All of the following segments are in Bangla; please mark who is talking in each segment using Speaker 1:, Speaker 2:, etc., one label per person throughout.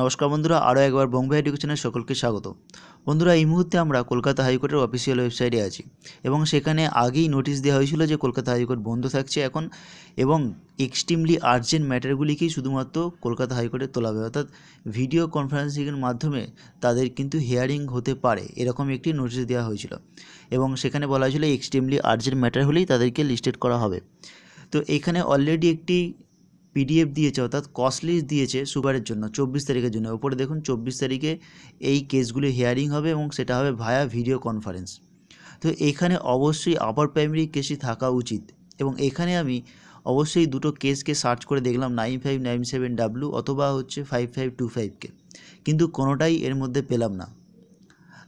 Speaker 1: নমস্কার বন্ধুরা আরও একবার বোম্বে এডুকেশনের সকলকে স্বাগত বন্ধুরা এই মুহূর্তে আমরা কলকাতা হাইকোর্টের অফিসিয়াল ওয়েবসাইটে আছি এবং সেখানে আগেই নোটিশ দেওয়া হয়েছিল যে কলকাতা হাইকোর্ট বন্ধ থাকছে এখন এবং এক্সট্রিমলি আর্জেন্ট ম্যাটারগুলিকেই শুধুমাত্র কলকাতা হাইকোর্টে তোলা হবে অর্থাৎ ভিডিও কনফারেন্সিংয়ের মাধ্যমে তাদের কিন্তু হিয়ারিং হতে পারে এরকম একটি নোটিশ দেওয়া হয়েছিল এবং সেখানে বলা হয়েছিল এক্সট্রিমলি আর্জেন্ট ম্যাটার হলেই তাদেরকে লিস্টেড করা হবে তো এখানে অলরেডি একটি পিডিএফ দিয়েছে অর্থাৎ কস্টলিস্ট দিয়েছে সুগারের জন্য চব্বিশ তারিখের জন্য ওপরে দেখুন চব্বিশ তারিখে এই কেসগুলি হেয়ারিং হবে এবং সেটা হবে ভায়া ভিডিও কনফারেন্স তো এখানে অবশ্যই আপার প্রাইমারি কেসই থাকা উচিত এবং এখানে আমি অবশ্যই দুটো কেসকে সার্চ করে দেখলাম nine five nine seven W অথবা হচ্ছে ফাইভ ফাইভ টু ফাইভকে কিন্তু কোনোটাই এর মধ্যে পেলাম না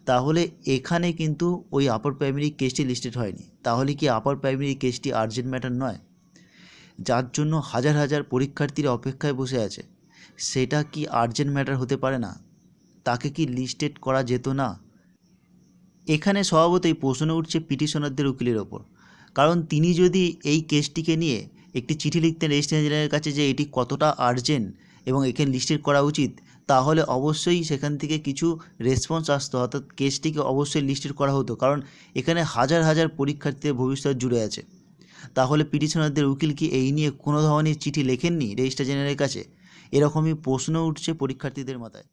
Speaker 1: তাহলে এখানে কিন্তু ওই আপার প্রাইমারি কেসটি লিস্টেড হয়নি তাহলে কি আপার প্রাইমারি কেসটি আর্জেন্ট ম্যাটার নয় যার জন্য হাজার হাজার পরীক্ষার্থীরা অপেক্ষায় বসে আছে সেটা কি আর্জেন্ট ম্যাটার হতে পারে না তাকে কি লিস্টেড করা যেত না এখানে স্বভাবতই প্রশ্ন উঠছে পিটিশনারদের উকিলের ওপর কারণ তিনি যদি এই কেসটিকে নিয়ে একটি চিঠি লিখতেন রেজিস্ট্রি ইঞ্জিনিয়ারের কাছে যে এটি কতটা আর্জেন্ট এবং এখানে লিস্টেড করা উচিত তাহলে অবশ্যই সেখান থেকে কিছু রেসপন্স আসতো অর্থাৎ কেসটিকে অবশ্যই লিস্টেড করা হতো কারণ এখানে হাজার হাজার পরীক্ষার্থীদের ভবিষ্যৎ জুড়ে আছে তাহলে পিটিশনারদের উকিল কি এই নিয়ে কোনো ধরনের চিঠি লেখেননি রেজিস্ট্রার জেনারেলের কাছে এরকমই প্রশ্ন উঠছে পরীক্ষার্থীদের মাথায়